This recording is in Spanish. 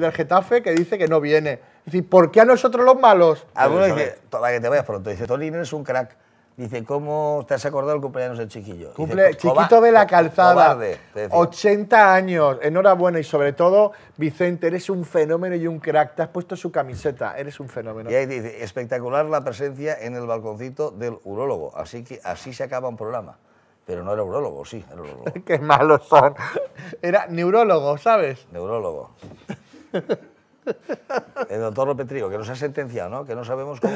del Getafe que dice que no viene. Dice, ¿por qué a nosotros los malos? Algunos dicen, para que te vayas pronto, dice, Tolino es un crack. Dice, ¿cómo te has acordado el cumpleaños del chiquillo? Cumple, chiquito de la calzada, 80 años, enhorabuena y sobre todo, Vicente, eres un fenómeno y un crack, te has puesto su camiseta, eres un fenómeno. Y ahí dice, espectacular la presencia en el balconcito del urólogo, así que así se acaba un programa. Pero no era urólogo, sí, era urólogo. Qué malos son. Era neurólogo, ¿sabes? Neurólogo. El doctor López Trigo, que nos ha sentenciado, Que no sabemos cómo...